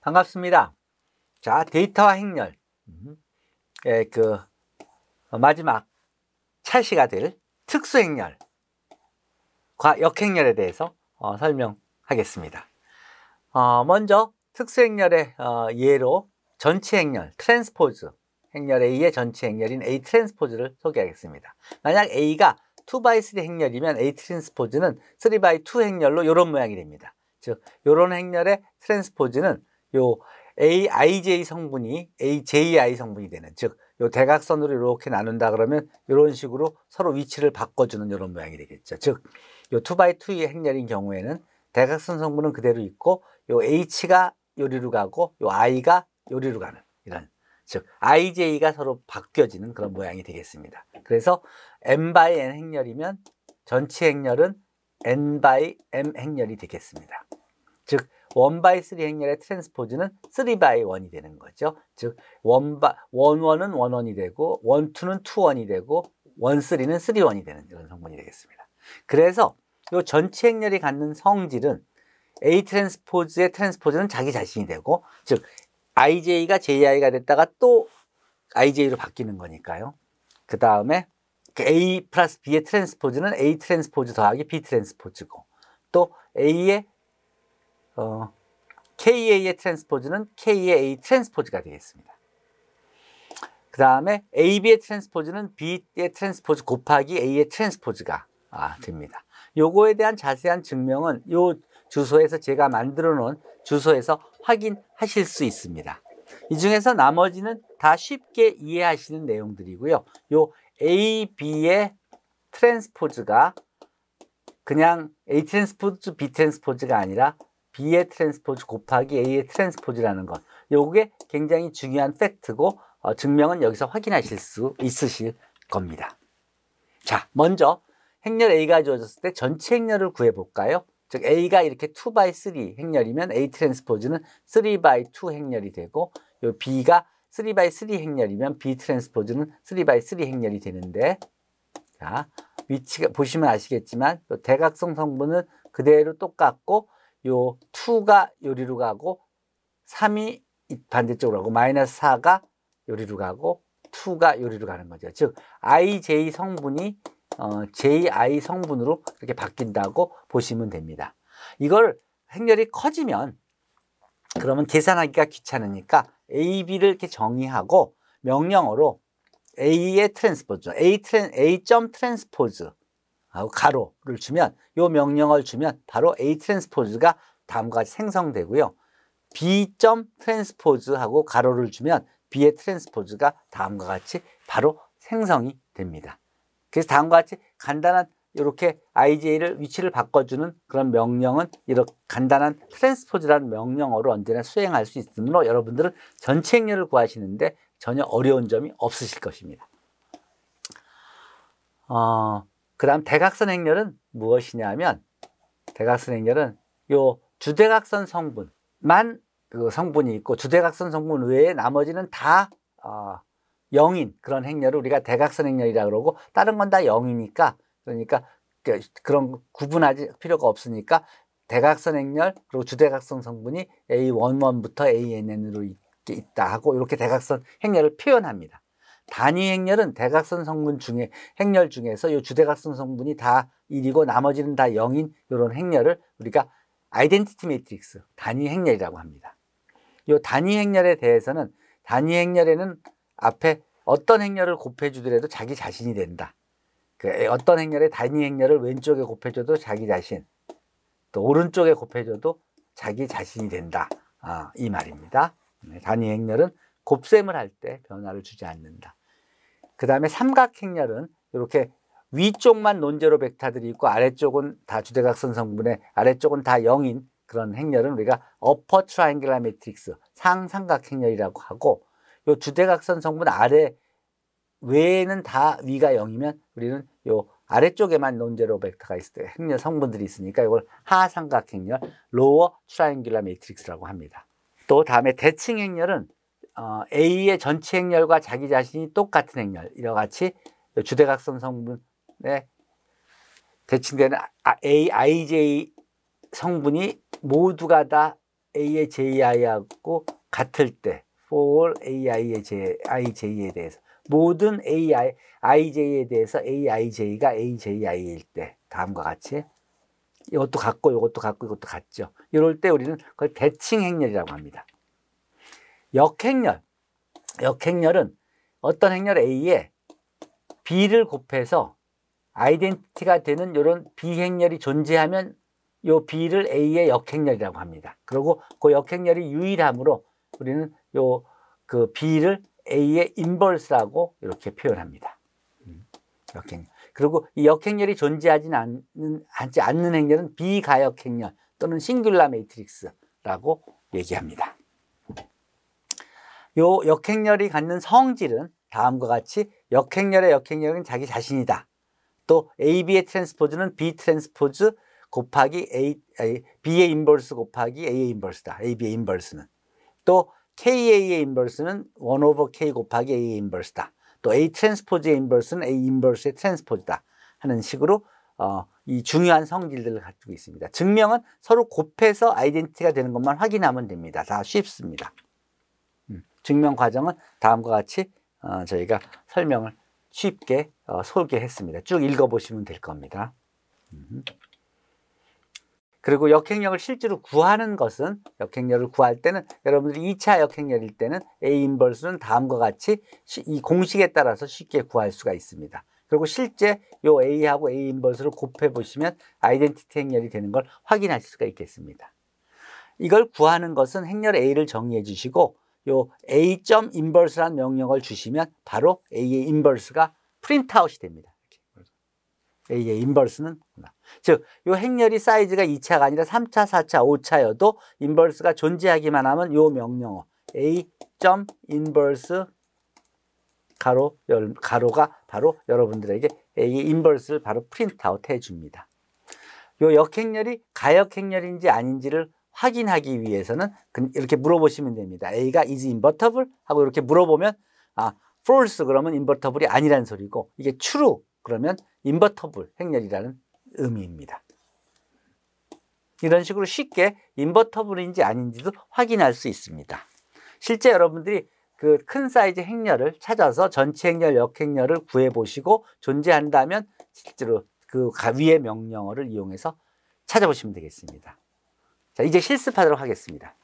반갑습니다. 자, 데이터와 행렬. 음. 예, 그 어, 마지막 차시가 될 특수 행렬과 역행렬에 대해서 어, 설명하겠습니다. 어, 먼저 특수 행렬의 어, 예로 전체 행렬, 트랜스포즈 행렬 A의 전체 행렬인 A 트랜스포즈를 소개하겠습니다. 만약 A가 2x3 행렬이면 A 트랜스포즈는 3x2 행렬로 이런 모양이 됩니다. 즉, 이런 행렬의 트랜스포즈는 요 AIJ 성분이 AJI 성분이 되는 즉 요 대각선으로 이렇게 나눈다 그러면 이런 식으로 서로 위치를 바꿔주는 이런 모양이 되겠죠. 즉요 2x2의 행렬인 경우에는 대각선 성분은 그대로 있고 요 H가 요리로 가고 요 I가 요리로 가는 이런 즉 IJ가 서로 바뀌어지는 그런 모양이 되겠습니다. 그래서 M by N 행렬이면 전체 행렬은 N by M 행렬이 되겠습니다. 즉, 1바이3 행렬의 트랜스포즈는 3바이1이 되는 거죠. 즉, 1바, 1원은 1원이 되고, 1,2는 2원이 되고, 1,3는 3원이 되는 이런 성분이 되겠습니다. 그래서 이 전체 행렬이 갖는 성질은 A 트랜스포즈의 트랜스포즈는 자기 자신이 되고, 즉, IJ가 JI가 됐다가 또 IJ로 바뀌는 거니까요. 그 다음에 그 A 플러스 B의 트랜스포즈는 A 트랜스포즈 더하기 B 트랜스포즈고, 또 A의 어, KA의 트랜스포즈는 K의 A 트랜스포즈가 되겠습니다. 그 다음에 AB의 트랜스포즈는 B의 트랜스포즈 곱하기 A의 트랜스포즈가 아, 됩니다. 요거에 대한 자세한 증명은 요 주소에서 제가 만들어 놓은 주소에서 확인하실 수 있습니다. 이 중에서 나머지는 다 쉽게 이해하시는 내용들이고요. 요 AB의 트랜스포즈가 그냥 A 트랜스포즈, B 트랜스포즈가 아니라 B의 트랜스포즈 곱하기 A의 트랜스포즈라는 것. 요게 굉장히 중요한 팩트고 어, 증명은 여기서 확인하실 수 있으실 겁니다. 자, 먼저 행렬 A가 주어졌을 때 전체 행렬을 구해볼까요? 즉 A가 이렇게 2 b 3 행렬이면 A 트랜스포즈는 3 b 2 행렬이 되고 요 B가 3 b 3 행렬이면 B 트랜스포즈는 3 b 3 행렬이 되는데 자 위치가 보시면 아시겠지만 대각성 성분은 그대로 똑같고 요 2가 요리로 가고 3이 반대쪽으로 가고 마이너스 4가 요리로 가고 2가 요리로 가는 거죠. 즉 IJ 성분이 어, JI 성분으로 이렇게 바뀐다고 보시면 됩니다. 이걸 행렬이 커지면 그러면 계산하기가 귀찮으니까 AB를 이렇게 정의하고 명령어로 A의 트랜스포즈, A 트랜, A 점 트랜스포즈 어, 가로를 주면 이명령을 주면 바로 A 트랜스포즈가 다음과 같이 생성되고요. B 점 트랜스포즈하고 가로를 주면 B의 트랜스포즈가 다음과 같이 바로 생성이 됩니다. 그래서 다음과 같이 간단한 이렇게 IJ를 위치를 바꿔주는 그런 명령은 이렇게 간단한 트랜스포즈라는 명령어로 언제나 수행할 수 있으므로 여러분들은 전체 행렬을 구하시는데 전혀 어려운 점이 없으실 것입니다. 어, 그 다음 대각선 행렬은 무엇이냐면 하 대각선 행렬은 요 주대각선 성분만 그 성분이 있고 주대각선 성분 외에 나머지는 다 어, 0인 그런 행렬을 우리가 대각선 행렬이라 고 그러고 다른 건 다 0이니까 그러니까 그 그런 구분하지 필요가 없으니까 대각선 행렬 그리고 주대각선 성분이 A11부터 ANN으로 있다 하고 이렇게 대각선 행렬을 표현합니다. 단위 행렬은 대각선 성분 중에 행렬 중에서 이 주대각선 성분이 다 1이고 나머지는 다 0인 이런 행렬을 우리가 아이덴티티 매트릭스 단위 행렬이라고 합니다. 이 단위 행렬에 대해서는 단위 행렬에는 앞에 어떤 행렬을 곱해주더라도 자기 자신이 된다. 그 어떤 행렬에 단위 행렬을 왼쪽에 곱해줘도 자기 자신, 또 오른쪽에 곱해줘도 자기 자신이 된다. 아, 이 말입니다. 네, 단위 행렬은 곱셈을 할 때 변화를 주지 않는다. 그 다음에 삼각행렬은 이렇게 위쪽만 논제로 벡터들이 있고 아래쪽은 다 주대각선 성분에 아래쪽은 다 0인 그런 행렬은 우리가 어퍼 트라이앵글라 매트릭스 상삼각 행렬이라고 하고 요 주대각선 성분 아래 외에는 다 위가 0이면 우리는 요 아래쪽에만 논제로 벡터가 있을 때 행렬 성분들이 있으니까 이걸 하삼각 행렬 로어 트라이앵글라 매트릭스라고 합니다. 또 다음에 대칭 행렬은 어, A의 전체 행렬과 자기 자신이 똑같은 행렬 이와 같이 주대각선 성분에 대칭되는 아, 아, A, I, J 성분이 모두가 다 A의 JI하고 같을 때 for AI의 J, IJ에 대해서 모든 AI, IJ에 대해서 AIJ가 AJI일 때 다음과 같이 이것도 같고 이것도 같고 이것도 같죠. 이럴 때 우리는 그걸 대칭 행렬이라고 합니다. 역행렬. 역행렬은 어떤 행렬 A에 B를 곱해서 아이덴티티가 되는 이런 B행렬이 존재하면 요 B를 A의 역행렬이라고 합니다. 그리고 그 역행렬이 유일함으로 우리는 요 그 B를 A의 인벌스라고 이렇게 표현합니다. 음, 역행렬. 그리고 이 역행렬이 존재하지 않는, 하지 않는 행렬은 비가역행렬 또는 싱귤라 매트릭스라고 얘기합니다. 요 역행렬이 갖는 성질은 다음과 같이 역행렬의 역행력은 자기 자신이다. 또 AB의 트랜스포즈는 B 트랜스포즈 곱하기 A, A B의 인버스 곱하기 A의 인버스다. AB의 인버스는. 또 KA의 인버스는 1 over K 곱하기 A의 인버스다. 또 A 트랜스포즈의 인버스는 A 인버스의 트랜스포즈다. 하는 식으로 어, 이 중요한 성질들을 가지고 있습니다. 증명은 서로 곱해서 아이덴티티가 되는 것만 확인하면 됩니다. 다 쉽습니다. 증명 과정은 다음과 같이 어, 저희가 설명을 쉽게 어, 소개했습니다. 쭉 읽어보시면 될 겁니다. 음. 그리고 역행력을 실제로 구하는 것은 역행력을 구할 때는 여러분들이 2차 역행력일 때는 A 인벌스는 다음과 같이 이 공식에 따라서 쉽게 구할 수가 있습니다. 그리고 실제 요 A하고 A 인벌스를 곱해 보시면 아이덴티티 행렬이 되는 걸 확인할 수가 있겠습니다. 이걸 구하는 것은 행렬 A를 정의해 주시고 요 a 점인버스라는 명령을 주시면 바로 a의 인버스가 프린트아웃이 됩니다. a의 인버스는 즉, 요 행렬이 사이즈가 2차가 아니라 3차, 4차, 5차여도 인버스가 존재하기만 하면 요 명령어 a 점 인버스 가로 가로가 바로 여러분들에게 a 인버스를 바로 프린트아웃 해줍니다. 요 역행렬이 가역행렬인지 아닌지를 확인하기 위해서는 그 이렇게 물어보시면 됩니다. A가 is invertible 하고 이렇게 물어보면 아, false 그러면 invertible이 아니란 소리고 이게 true 그러면 invertible 행렬이라는 의미입니다. 이런 식으로 쉽게 인버터블인지 아닌지도 확인할 수 있습니다. 실제 여러분들이 그 큰 사이즈 행렬을 찾아서 전체 행렬, 역행렬을 구해보시고 존재한다면 실제로 그 위의 명령어를 이용해서 찾아보시면 되겠습니다. 자, 이제 실습하도록 하겠습니다.